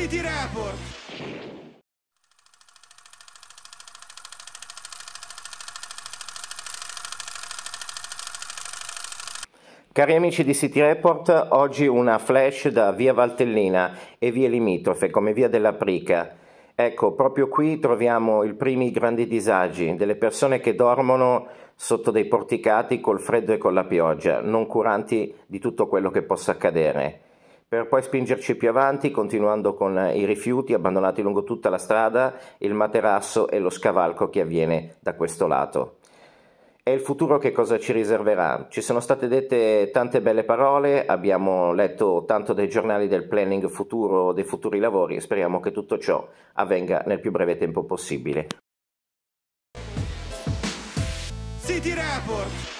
City Report. Cari amici di City Report, oggi una flash da via Valtellina e Via limitrofe come via della Prica. Ecco, proprio qui troviamo i primi grandi disagi delle persone che dormono sotto dei porticati col freddo e con la pioggia, non curanti di tutto quello che possa accadere per poi spingerci più avanti continuando con i rifiuti abbandonati lungo tutta la strada, il materasso e lo scavalco che avviene da questo lato. E il futuro che cosa ci riserverà? Ci sono state dette tante belle parole, abbiamo letto tanto dei giornali del planning futuro, dei futuri lavori e speriamo che tutto ciò avvenga nel più breve tempo possibile. City Report